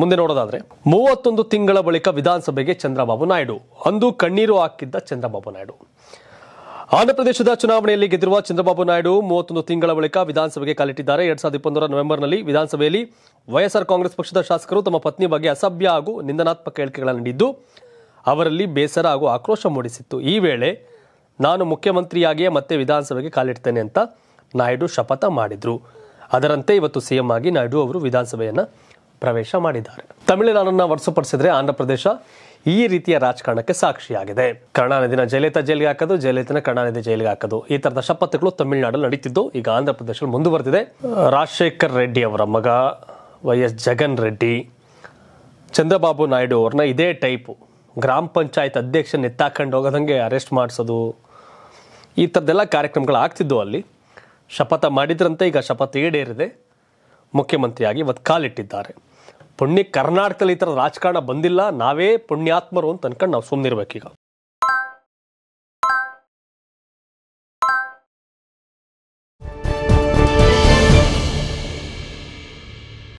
ಮುಂದೆ ನೋಡೋದಾದ್ರೆ ಮೂವತ್ತೊಂದು ತಿಂಗಳ ಬಳಿಕ ವಿಧಾನಸಭೆಗೆ ಚಂದ್ರಬಾಬು ನಾಯ್ಡು ಅಂದು ಕಣ್ಣೀರು ಹಾಕಿದ್ದ ಚಂದ್ರಬಾಬು ನಾಯ್ಡು ಆಂಧ್ರಪ್ರದೇಶದ ಚುನಾವಣೆಯಲ್ಲಿ ಗೆದ್ದಿರುವ ಚಂದ್ರಬಾಬು ನಾಯ್ಡು ಮೂವತ್ತೊಂದು ತಿಂಗಳ ಬಳಿಕ ವಿಧಾನಸಭೆಗೆ ಕಾಲಿಟ್ಟಿದ್ದಾರೆ ಎರಡ್ ಸಾವಿರದ ಇಪ್ಪತ್ತೊಂದರ ನವೆಂಬರ್ನಲ್ಲಿ ವಿಧಾನಸಭೆಯಲ್ಲಿ ವೈಎಸ್ಆರ್ ಕಾಂಗ್ರೆಸ್ ಪಕ್ಷದ ಶಾಸಕರು ತಮ್ಮ ಪತ್ನಿ ಬಗ್ಗೆ ಅಸಭ್ಯ ಹಾಗೂ ನಿಂದನಾತ್ಮಕ ಹೇಳಿಕೆಗಳನ್ನು ನೀಡಿದ್ದು ಅವರಲ್ಲಿ ಬೇಸರ ಹಾಗೂ ಆಕ್ರೋಶ ಮೂಡಿಸಿತ್ತು ಈ ವೇಳೆ ನಾನು ಮುಖ್ಯಮಂತ್ರಿಯಾಗಿಯೇ ಮತ್ತೆ ವಿಧಾನಸಭೆಗೆ ಕಾಲಿಡ್ತೇನೆ ಅಂತ ನಾಯ್ಡು ಶಪಥ ಮಾಡಿದ್ರು ಅದರಂತೆ ಇವತ್ತು ಸಿಎಂ ಆಗಿ ನಾಯ್ಡು ಅವರು ವಿಧಾನಸಭೆಯನ್ನು ಪ್ರವೇಶ ಮಾಡಿದ್ದಾರೆ ತಮಿಳುನಾಡನ್ನ ವರ್ಷಪಡಿಸಿದ್ರೆ ಆಂಧ್ರ ಪ್ರದೇಶ ಈ ರೀತಿಯ ರಾಜಕಾರಣಕ್ಕೆ ಸಾಕ್ಷಿಯಾಗಿದೆ ಕರುಣಾನಿಧಿನ ಜಯಲಲಿತಾ ಜೈಲಿಗೆ ಹಾಕೋದು ಜಯಲಲಿತನ ಕರುಣಾನಿಧಿ ಜೈಲಿಗೆ ಹಾಕೋದು ಈ ತರದ ಶಪಥಗಳು ತಮಿಳುನಾಡಲ್ಲಿ ನಡೀತಿದ್ದು ಈಗ ಆಂಧ್ರಪ್ರದೇಶದಲ್ಲಿ ಮುಂದುವರೆದಿದೆ ರಾಜಶೇಖರ್ ರೆಡ್ಡಿ ಅವರ ಮಗ ವೈ ಎಸ್ ಜಗನ್ ರೆಡ್ಡಿ ಚಂದ್ರಬಾಬು ನಾಯ್ಡು ಅವ್ರನ್ನ ಇದೇ ಟೈಪು ಗ್ರಾಮ ಪಂಚಾಯತ್ ಅಧ್ಯಕ್ಷ ಎತ್ತಾಕೊಂಡು ಹೋಗೋದಂಗೆ ಅರೆಸ್ಟ್ ಮಾಡಿಸೋದು ಈ ಥರದ್ದೆಲ್ಲ ಕಾರ್ಯಕ್ರಮಗಳು ಆಗ್ತಿದ್ದವು ಅಲ್ಲಿ ಶಪಥ ಮಾಡಿದ್ರಂತೆ ಈಗ ಶಪಥ ಈಡೇರಿದೆ ಮುಖ್ಯಮಂತ್ರಿಯಾಗಿ ಇವತ್ತು ಕಾಲಿಟ್ಟಿದ್ದಾರೆ ಪುಣ್ಯ ಕರ್ನಾಟಕದಲ್ಲಿ ಈ ಥರ ರಾಜಕಾರಣ ಬಂದಿಲ್ಲ ನಾವೇ ಪುಣ್ಯಾತ್ಮರು ಅಂತ ಅನ್ಕೊಂಡು ನಾವು ಸುಮ್ಮನಿರ್ಬೇಕೀಗ